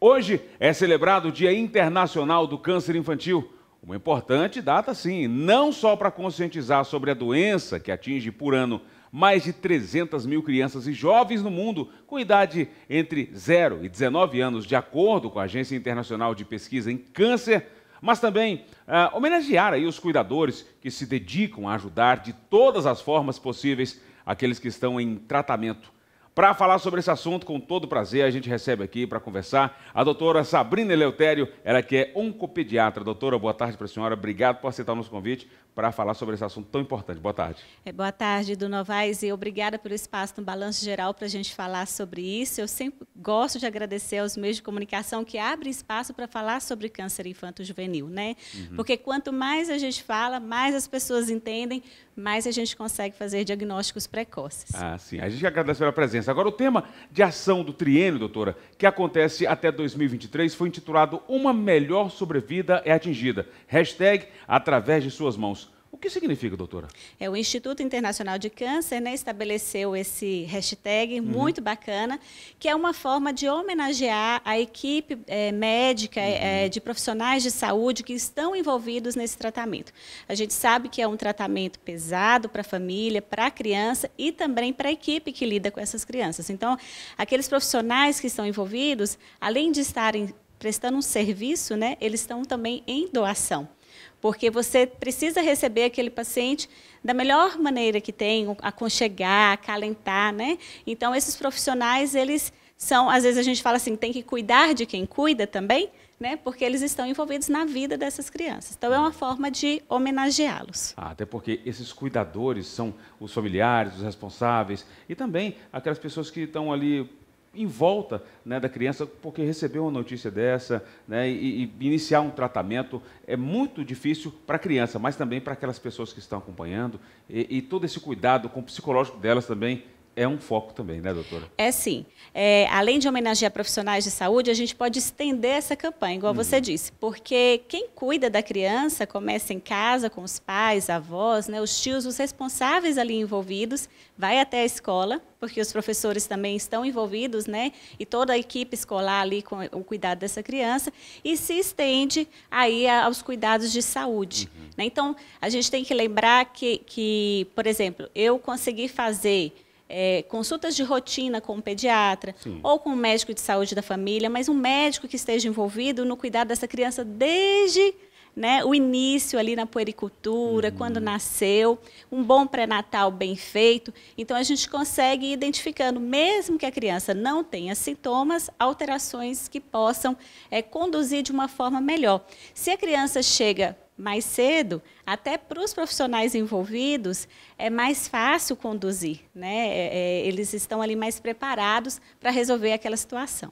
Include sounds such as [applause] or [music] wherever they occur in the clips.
Hoje é celebrado o Dia Internacional do Câncer Infantil. Uma importante data, sim, não só para conscientizar sobre a doença que atinge por ano mais de 300 mil crianças e jovens no mundo com idade entre 0 e 19 anos, de acordo com a Agência Internacional de Pesquisa em Câncer, mas também ah, homenagear aí os cuidadores que se dedicam a ajudar de todas as formas possíveis aqueles que estão em tratamento para falar sobre esse assunto, com todo prazer, a gente recebe aqui para conversar a doutora Sabrina Eleutério, ela que é oncopediatra. Doutora, boa tarde para a senhora. Obrigado por aceitar o nosso convite para falar sobre esse assunto tão importante. Boa tarde. É, boa tarde, do Novaes, e obrigada pelo espaço no Balanço Geral para a gente falar sobre isso. Eu sempre gosto de agradecer aos meios de comunicação que abrem espaço para falar sobre câncer infanto-juvenil, né? Uhum. Porque quanto mais a gente fala, mais as pessoas entendem, mais a gente consegue fazer diagnósticos precoces. Ah, sim. A gente agradece pela presença. Agora, o tema de ação do triênio, doutora, que acontece até 2023, foi intitulado Uma Melhor Sobrevida é Atingida. Hashtag através de suas mãos. O que significa, doutora? É, o Instituto Internacional de Câncer né, estabeleceu esse hashtag uhum. muito bacana, que é uma forma de homenagear a equipe é, médica, uhum. é, de profissionais de saúde que estão envolvidos nesse tratamento. A gente sabe que é um tratamento pesado para a família, para a criança e também para a equipe que lida com essas crianças. Então, aqueles profissionais que estão envolvidos, além de estarem prestando um serviço, né, eles estão também em doação porque você precisa receber aquele paciente da melhor maneira que tem, aconchegar, acalentar, né? Então, esses profissionais, eles são, às vezes a gente fala assim, tem que cuidar de quem cuida também, né? Porque eles estão envolvidos na vida dessas crianças. Então é uma forma de homenageá-los. Ah, até porque esses cuidadores são os familiares, os responsáveis e também aquelas pessoas que estão ali em volta né, da criança, porque receber uma notícia dessa né, e, e, iniciar um tratamento é muito difícil para a criança, mas também para aquelas pessoas que estão acompanhando e, e todo esse cuidado com o psicológico delas também é um foco também, né, doutora? É sim. É, além de homenagear profissionais de saúde, a gente pode estender essa campanha, igual você uhum. disse, porque quem cuida da criança começa em casa, com os pais, avós, né, os tios, os responsáveis ali envolvidos, vai até a escola, porque os professores também estão envolvidos, né, e toda a equipe escolar ali com o cuidado dessa criança, e se estende aí aos cuidados de saúde. Uhum. Né? Então, a gente tem que lembrar que, que, por exemplo, eu consegui fazer é, consultas de rotina com o pediatra Sim. ou com o médico de saúde da família, mas um médico que esteja envolvido no cuidado dessa criança desde né, o início ali na puericultura, uhum. quando nasceu, um bom pré-natal bem feito. Então a gente consegue ir identificando, mesmo que a criança não tenha sintomas, alterações que possam é, conduzir de uma forma melhor. Se a criança chega mais cedo, até para os profissionais envolvidos, é mais fácil conduzir, né? É, é eles estão ali mais preparados para resolver aquela situação.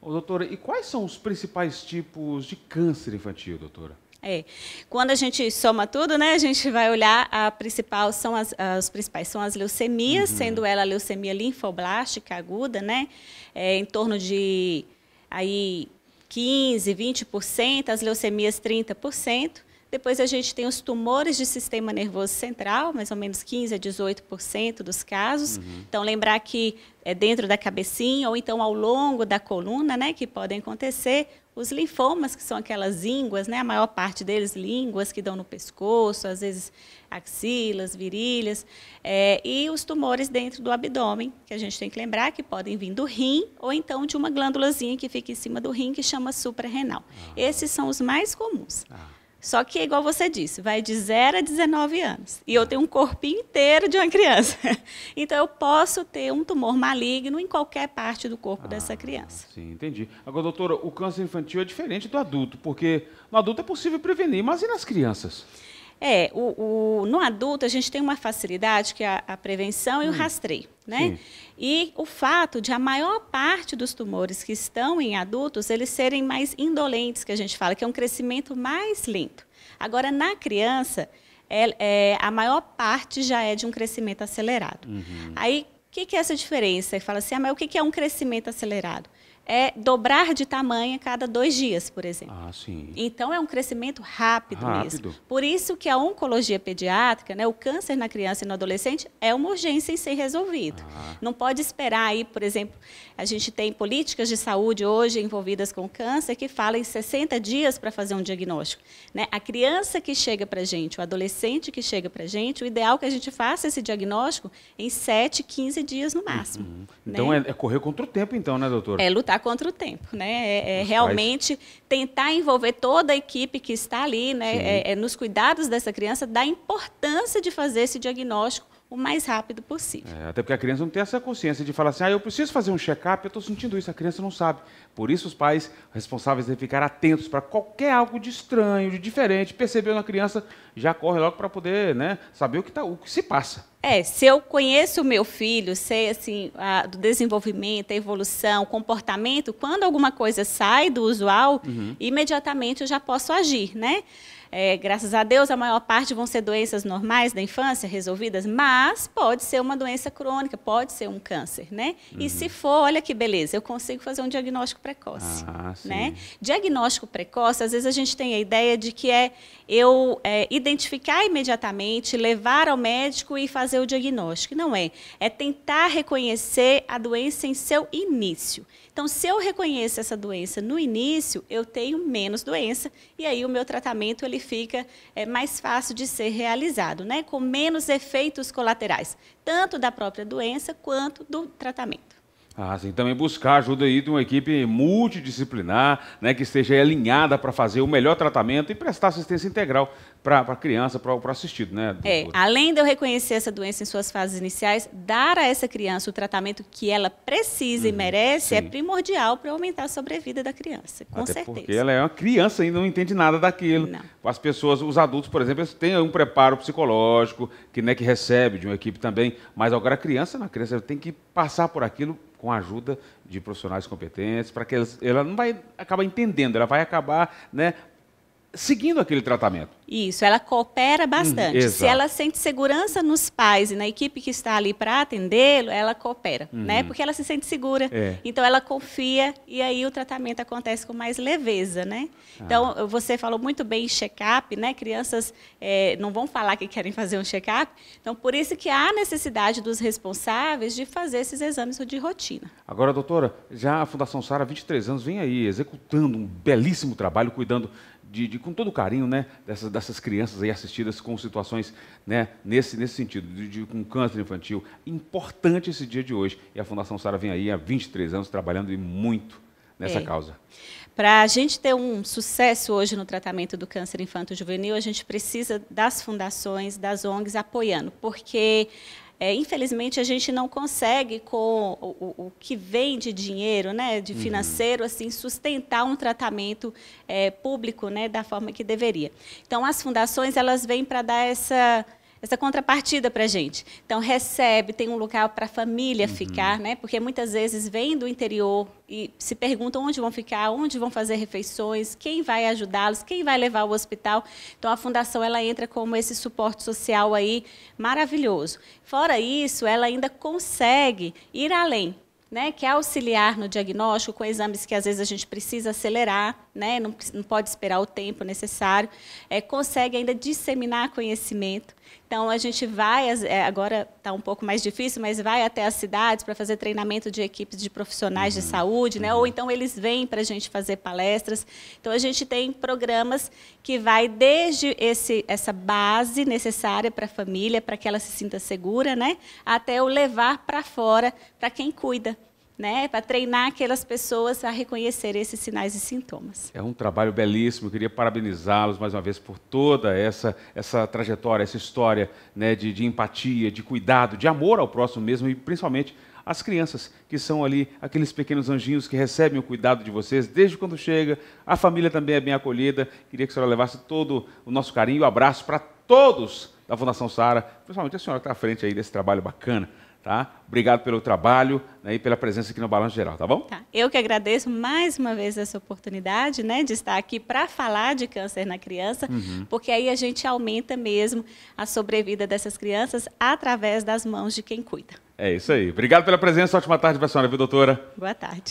Ô, doutora, e quais são os principais tipos de câncer infantil, doutora? É. Quando a gente soma tudo, né, a gente vai olhar a principal são as, as principais são as leucemias, uhum. sendo ela a leucemia linfoblástica aguda, né, é, em torno de aí 15, 20%, as leucemias 30%. Depois a gente tem os tumores de sistema nervoso central, mais ou menos 15 a 18% dos casos. Uhum. Então lembrar que é dentro da cabecinha ou então ao longo da coluna, né, que podem acontecer os linfomas, que são aquelas ínguas, né, a maior parte deles línguas que dão no pescoço, às vezes axilas, virilhas, é, e os tumores dentro do abdômen, que a gente tem que lembrar que podem vir do rim ou então de uma glândulazinha que fica em cima do rim que chama suprarrenal. Ah. Esses são os mais comuns. Ah. Só que, igual você disse, vai de 0 a 19 anos. E eu tenho um corpinho inteiro de uma criança. [laughs] Então, eu posso ter um tumor maligno em qualquer parte do corpo ah, dessa criança. Sim, entendi. Agora, doutora, o câncer infantil é diferente do adulto, porque no adulto é possível prevenir, mas e nas crianças? É, o, o, no adulto a gente tem uma facilidade que é a, a prevenção hum. e o hum. rastreio, né? Sim. E o fato de a maior parte dos tumores que estão em adultos, eles serem mais indolentes, que a gente fala, que é um crescimento mais lento. Agora, na criança, é, é, a maior parte já é de um crescimento acelerado. Uhum. Aí, o que, que, é essa diferença? Fala assim, ah, mas o que, que é um crescimento acelerado? é dobrar de tamanho a cada dois dias, por exemplo. Ah, sim. Então é um crescimento rápido, rápido. mesmo. Por isso que a oncologia pediátrica, né, o câncer na criança e no adolescente é uma urgência em ser resolvido. Ah. Não pode esperar aí, por exemplo, a gente tem políticas de saúde hoje envolvidas com câncer que falam em 60 dias para fazer um diagnóstico. Né? A criança que chega para gente, o adolescente que chega para gente, o ideal é que a gente faça esse diagnóstico em 7, 15 dias no máximo. Uhum. Né? Então né? é, correr contra o tempo, então, né, doutora? É lutar contra o tempo, né? É, é realmente pais. tentar envolver toda a equipe que está ali, né? É, é, nos cuidados dessa criança, da importância de fazer esse diagnóstico o mais rápido possível. É, até porque a criança não tem essa consciência de falar assim, ah, eu preciso fazer um check-up, eu estou sentindo isso, a criança não sabe. Por isso os pais responsáveis devem ficar atentos para qualquer algo de estranho, de diferente, percebeu na criança, já corre logo para poder né, saber o que, tá, o que se passa. É, se eu conheço o meu filho, sei assim, a, do desenvolvimento, a evolução, comportamento, quando alguma coisa sai do usual, uhum. imediatamente eu já posso agir, né? É, graças a Deus, a maior parte vão ser doenças normais da infância resolvidas, mas pode ser uma doença crônica, pode ser um câncer, né? Uhum. E se uhum. for, olha que beleza, eu consigo fazer um diagnóstico precoce, ah, né? Diagnóstico precoce, às vezes a gente tem a ideia de que é eu é, identificar imediatamente, levar ao médico e fazer fazer o diagnóstico. Não é. É tentar reconhecer a doença em seu início. Então, se eu reconheço essa doença no início, eu tenho menos doença e aí o meu tratamento ele fica é, mais fácil de ser realizado, né? com menos efeitos colaterais, tanto da própria doença quanto do tratamento. Ah, sim. Também buscar ajuda aí de uma equipe multidisciplinar, né, que esteja alinhada para fazer o melhor tratamento e prestar assistência integral para a criança, para o assistido, né? É, doutor? É, além de eu reconhecer essa doença em suas fases iniciais, dar a essa criança o tratamento que ela precisa uhum, e merece é sim. é primordial para aumentar a sobrevida da criança, com Até certeza. Porque ela é uma criança e não entende nada daquilo. Não. As pessoas, os adultos, por exemplo, eles têm um preparo psicológico que, né, que recebe de uma equipe também, mas agora a criança, na criança tem que passar por aquilo com a ajuda de profissionais competentes, para que ela, ela, não vai acabar entendendo, ela vai acabar né, seguindo aquele tratamento. Isso, ela coopera bastante. Uhum, Se ela sente segurança nos pais e na equipe que está ali para atendê-lo, ela coopera, uhum. né? Porque ela se sente segura. É. Então ela confia e aí o tratamento acontece com mais leveza, né? Ah. Então você falou muito bem em check-up, né? Crianças é, não vão falar que querem fazer um check-up, então por isso que há necessidade dos responsáveis de fazer esses exames de rotina. Agora, doutora, já a Fundação Sara, 23 anos, vem aí executando um belíssimo trabalho cuidando de, de, com todo carinho, né, dessas, dessas crianças aí assistidas com situações, né, nesse, nesse sentido, de, de, com câncer infantil. Importante esse dia de hoje. E a Fundação Sara vem aí há 23 anos trabalhando e muito nessa é. causa. Para a gente ter um sucesso hoje no tratamento do câncer infanto-juvenil, a gente precisa das fundações, das ONGs apoiando, porque é, infelizmente, a gente não consegue, com o, o, que vem de dinheiro, né, de uhum. financeiro, assim, sustentar um tratamento é, público né, da forma que deveria. Então, as fundações elas vêm para dar essa essa contrapartida para a gente. Então, recebe, tem um local para a família uhum. ficar, né? Porque muitas vezes vêm do interior e se perguntam onde vão ficar, onde vão fazer refeições, quem vai ajudá-los, quem vai levar ao hospital. Então, a Fundação, ela entra como esse suporte social aí maravilhoso. Fora isso, ela ainda consegue ir além, né? Que é auxiliar no diagnóstico com exames que às vezes a gente precisa acelerar, né, não, não pode esperar o tempo necessário, é, consegue ainda disseminar conhecimento. Então, a gente vai, é, agora está um pouco mais difícil, mas vai até as cidades para fazer treinamento de equipes de profissionais uhum. de saúde, né? Uhum. ou então eles vêm para a gente fazer palestras. Então, a gente tem programas que vai desde esse, essa base necessária para a família, para que ela se sinta segura, né? até o levar para fora, para quem cuida né, para treinar aquelas pessoas a reconhecer esses sinais e sintomas. É um trabalho belíssimo, eu queria parabenizá-los mais uma vez por toda essa, essa trajetória, essa história né, de, de empatia, de cuidado, de amor ao próximo mesmo e principalmente as crianças, que são ali aqueles pequenos anjinhos que recebem o cuidado de vocês desde quando chega. A família também é bem acolhida. Queria que a senhora levasse todo o nosso carinho e um abraço para todos da Fundação Sara, principalmente a senhora que está à frente aí desse trabalho bacana. Tá? Obrigado pelo trabalho né, e pela presença aqui no Balanço Geral, tá bom? Tá. Eu que agradeço mais uma vez essa oportunidade né, de estar aqui para falar de câncer na criança, uhum. porque aí a gente aumenta mesmo a sobrevida dessas crianças através das mãos de quem cuida. É isso aí. Obrigado pela presença. Ótima tarde para a senhora, viu, doutora? Boa tarde.